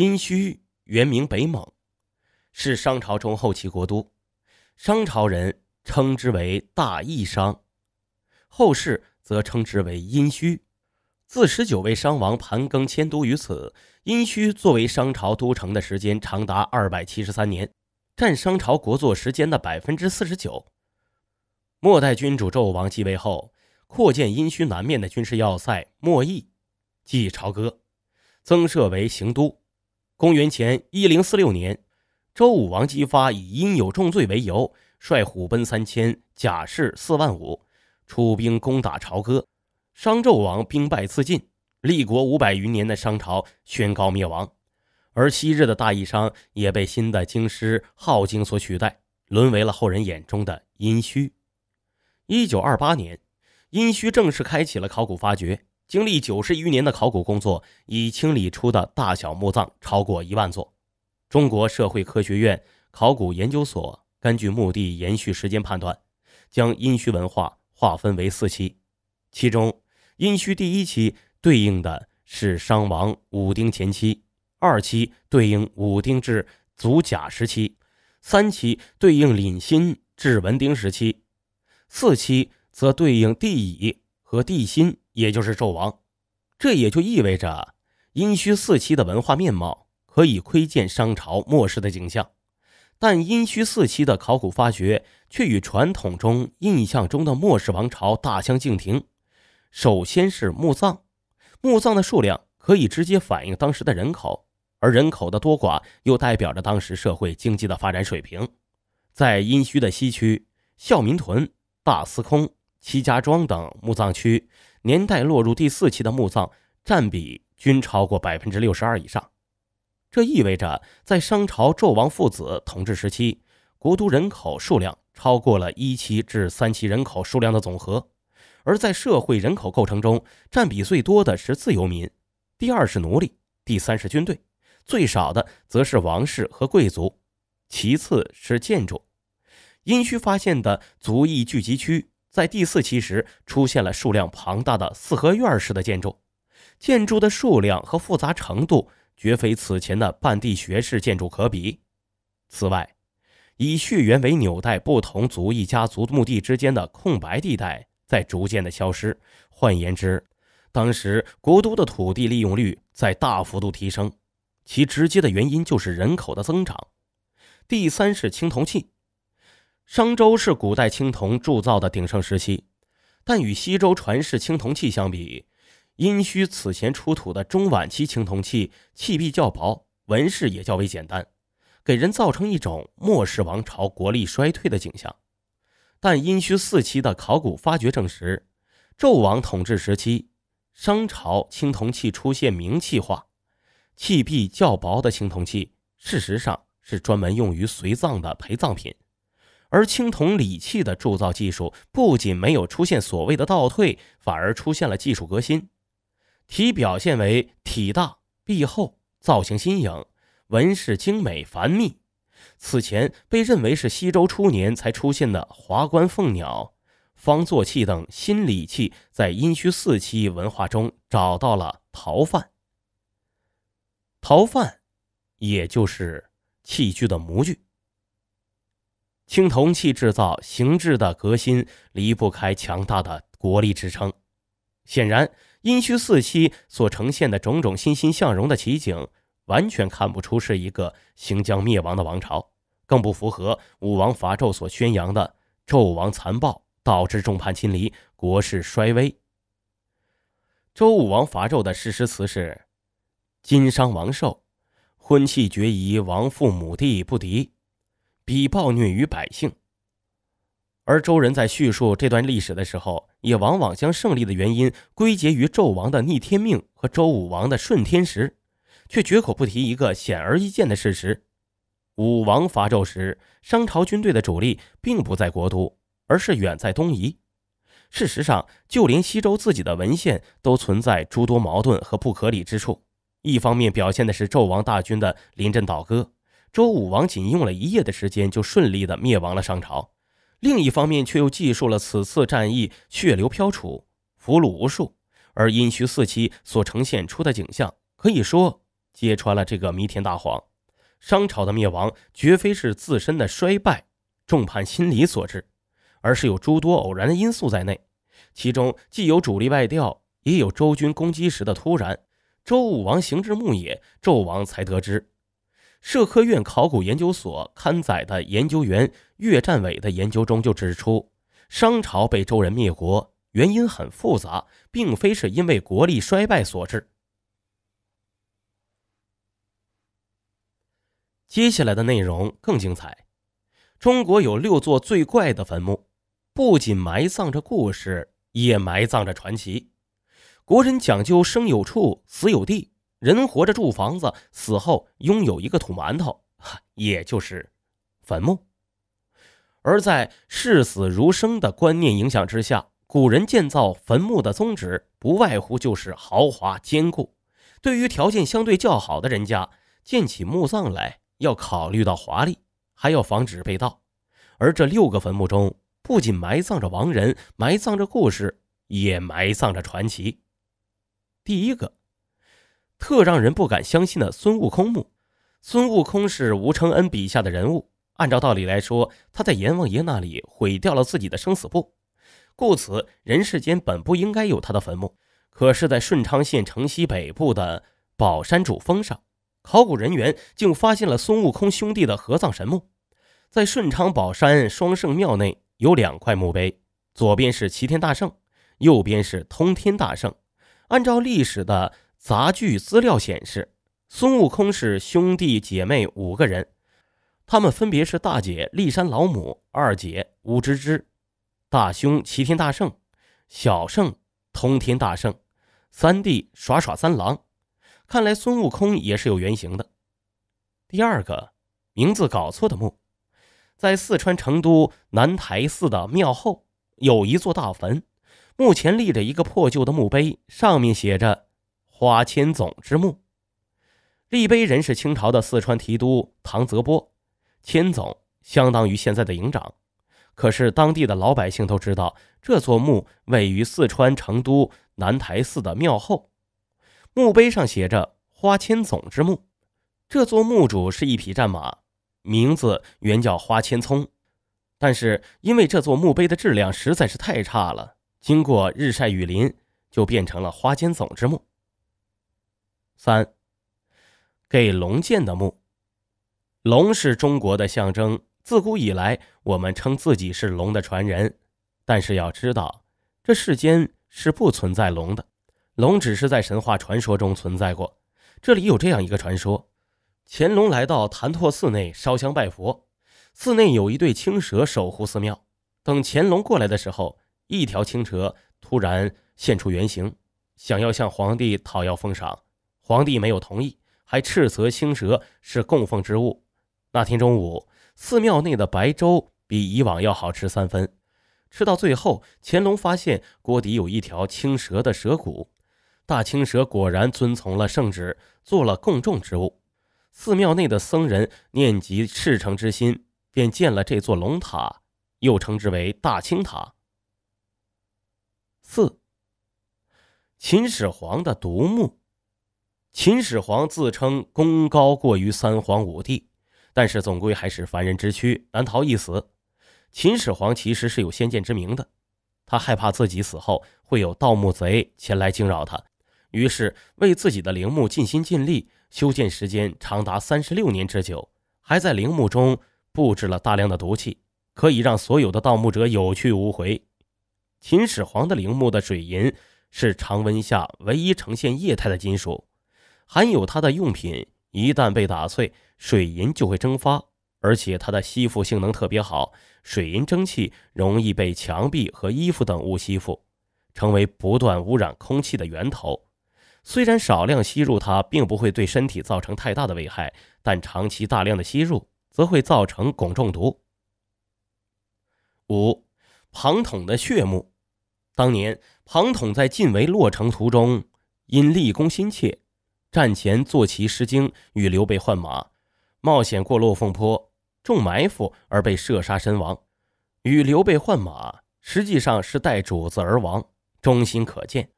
殷墟原名北蒙，是商朝中后期国都。商朝人称之为大邑商，后世则称之为殷墟。自十九位商王盘庚迁都于此，殷墟作为商朝都城的时间长达二百七十三年，占商朝国祚时间的百分之四十九。末代君主纣王继位后，扩建殷墟南面的军事要塞莫邑，即朝歌，增设为行都。公元前一零四六年，周武王姬发以“因有重罪”为由，率虎贲三千、甲士四万五，出兵攻打朝歌。商纣王兵败自尽，立国五百余年的商朝宣告灭亡。而昔日的大义商也被新的京师镐京所取代，沦为了后人眼中的殷墟。一九二八年，殷墟正式开启了考古发掘。经历九十余年的考古工作，已清理出的大小墓葬超过一万座。中国社会科学院考古研究所根据墓地延续时间判断，将殷墟文化划分为四期，其中殷墟第一期对应的是商王武丁前期，二期对应武丁至祖甲时期，三期对应廪辛至文丁时期，四期则对应帝乙和帝辛。也就是纣王，这也就意味着殷墟四期的文化面貌可以窥见商朝末世的景象，但殷墟四期的考古发掘却与传统中印象中的末世王朝大相径庭。首先是墓葬，墓葬的数量可以直接反映当时的人口，而人口的多寡又代表着当时社会经济的发展水平。在殷墟的西区、孝民屯、大司空、戚家庄等墓葬区。年代落入第四期的墓葬占比均超过百分之六十二以上，这意味着在商朝纣王父子统治时期，国都人口数量超过了一期至三期人口数量的总和。而在社会人口构成中，占比最多的是自由民，第二是奴隶，第三是军队，最少的则是王室和贵族，其次是建筑。殷墟发现的族裔聚集区。在第四期时，出现了数量庞大的四合院式的建筑，建筑的数量和复杂程度绝非此前的半地穴式建筑可比。此外，以血缘为纽带不同族裔家族墓地之间的空白地带在逐渐的消失。换言之，当时国都的土地利用率在大幅度提升，其直接的原因就是人口的增长。第三是青铜器。商周是古代青铜铸造的鼎盛时期，但与西周传世青铜器相比，殷墟此前出土的中晚期青铜器器壁较薄，纹饰也较为简单，给人造成一种末世王朝国力衰退的景象。但殷墟四期的考古发掘证实，纣王统治时期，商朝青铜器出现明器化，器壁较薄的青铜器，事实上是专门用于随葬的陪葬品。而青铜礼器的铸造技术不仅没有出现所谓的倒退，反而出现了技术革新，体表现为体大壁厚，造型新颖，纹饰精美繁密。此前被认为是西周初年才出现的华冠凤鸟、方座器等新礼器，在殷墟四期文化中找到了陶范。陶范，也就是器具的模具。青铜器制造形制的革新离不开强大的国力支撑。显然，殷墟四期所呈现的种种欣欣向荣的奇景，完全看不出是一个行将灭亡的王朝，更不符合武王伐纣所宣扬的纣王残暴导致众叛亲离、国势衰微。周武王伐纣的誓师词是：“今商王纣，婚弃绝仪，王父母弟不敌。”比暴虐于百姓，而周人在叙述这段历史的时候，也往往将胜利的原因归结于纣王的逆天命和周武王的顺天时，却绝口不提一个显而易见的事实：武王伐纣时，商朝军队的主力并不在国都，而是远在东夷。事实上，就连西周自己的文献都存在诸多矛盾和不合理之处。一方面，表现的是纣王大军的临阵倒戈。周武王仅用了一夜的时间，就顺利的灭亡了商朝。另一方面，却又记述了此次战役血流飘杵、俘虏无数，而殷墟四期所呈现出的景象，可以说揭穿了这个弥天大谎。商朝的灭亡绝非是自身的衰败、众叛亲离所致，而是有诸多偶然的因素在内。其中既有主力外调，也有周军攻击时的突然。周武王行至牧野，纣王才得知。社科院考古研究所刊载的研究员岳占伟的研究中就指出，商朝被周人灭国原因很复杂，并非是因为国力衰败所致。接下来的内容更精彩，中国有六座最怪的坟墓，不仅埋葬着故事，也埋葬着传奇。国人讲究生有处，死有地。人活着住房子，死后拥有一个土馒头，也就是坟墓。而在视死如生的观念影响之下，古人建造坟墓的宗旨不外乎就是豪华坚固。对于条件相对较好的人家，建起墓葬来要考虑到华丽，还要防止被盗。而这六个坟墓中，不仅埋葬着亡人，埋葬着故事，也埋葬着传奇。第一个。特让人不敢相信的孙悟空墓，孙悟空是吴承恩笔下的人物。按照道理来说，他在阎王爷那里毁掉了自己的生死簿，故此人世间本不应该有他的坟墓。可是，在顺昌县城西北部的宝山主峰上，考古人员竟发现了孙悟空兄弟的合葬神墓。在顺昌宝山双圣庙内有两块墓碑，左边是齐天大圣，右边是通天大圣。按照历史的。杂剧资料显示，孙悟空是兄弟姐妹五个人，他们分别是大姐骊山老母，二姐武芝芝、大兄齐天大圣，小圣通天大圣，三弟耍耍三郎。看来孙悟空也是有原型的。第二个名字搞错的墓，在四川成都南台寺的庙后有一座大坟，墓前立着一个破旧的墓碑，上面写着。花千总之墓，立碑人是清朝的四川提督唐泽波。千总相当于现在的营长。可是当地的老百姓都知道，这座墓位于四川成都南台寺的庙后。墓碑上写着“花千总之墓”。这座墓主是一匹战马，名字原叫花千聪，但是因为这座墓碑的质量实在是太差了，经过日晒雨淋，就变成了花千总之墓。三，给龙建的墓。龙是中国的象征，自古以来我们称自己是龙的传人。但是要知道，这世间是不存在龙的，龙只是在神话传说中存在过。这里有这样一个传说：乾隆来到潭柘寺内烧香拜佛，寺内有一对青蛇守护寺庙。等乾隆过来的时候，一条青蛇突然现出原形，想要向皇帝讨要封赏。皇帝没有同意，还斥责青蛇是供奉之物。那天中午，寺庙内的白粥比以往要好吃三分。吃到最后，乾隆发现锅底有一条青蛇的蛇骨。大青蛇果然遵从了圣旨，做了供种之物。寺庙内的僧人念及赤诚之心，便建了这座龙塔，又称之为大青塔。四，秦始皇的独墓。秦始皇自称功高过于三皇五帝，但是总归还是凡人之躯，难逃一死。秦始皇其实是有先见之明的，他害怕自己死后会有盗墓贼前来惊扰他，于是为自己的陵墓尽心尽力，修建时间长达三十六年之久，还在陵墓中布置了大量的毒气，可以让所有的盗墓者有去无回。秦始皇的陵墓的水银是常温下唯一呈现液态的金属。含有它的用品一旦被打碎，水银就会蒸发，而且它的吸附性能特别好，水银蒸气容易被墙壁和衣服等物吸附，成为不断污染空气的源头。虽然少量吸入它并不会对身体造成太大的危害，但长期大量的吸入则会造成汞中毒。五，庞统的血目，当年庞统在晋围洛城途中，因立功心切。战前坐骑失惊，与刘备换马，冒险过落凤坡，中埋伏而被射杀身亡。与刘备换马实际上是代主子而亡，忠心可见。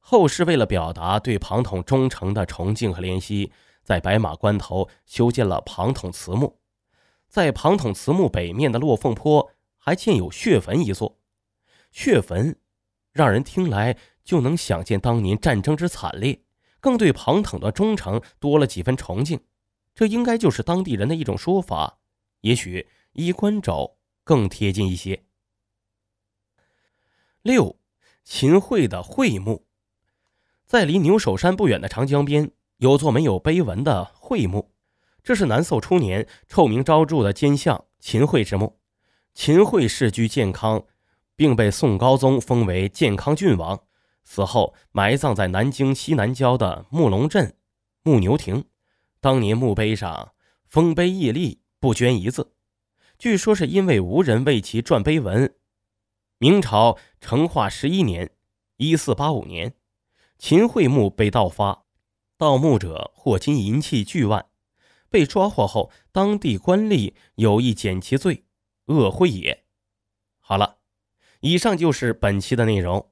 后世为了表达对庞统忠诚的崇敬和怜惜，在白马关头修建了庞统祠墓。在庞统祠墓北面的落凤坡，还建有血坟一座。血坟，让人听来就能想见当年战争之惨烈。更对庞统的忠诚多了几分崇敬，这应该就是当地人的一种说法，也许“衣冠冢”更贴近一些。六，秦桧的桧墓，在离牛首山不远的长江边，有座没有碑文的桧墓，这是南宋初年臭名昭著的奸相秦桧之墓。秦桧世居建康，并被宋高宗封为建康郡王。死后埋葬在南京西南郊的木龙镇木牛亭，当年墓碑上丰碑屹立，不捐一字。据说是因为无人为其撰碑文。明朝成化十一年，一四八五年，秦桧墓被盗发，盗墓者获金银器巨万，被抓获后，当地官吏有意减其罪，恶会也。好了，以上就是本期的内容。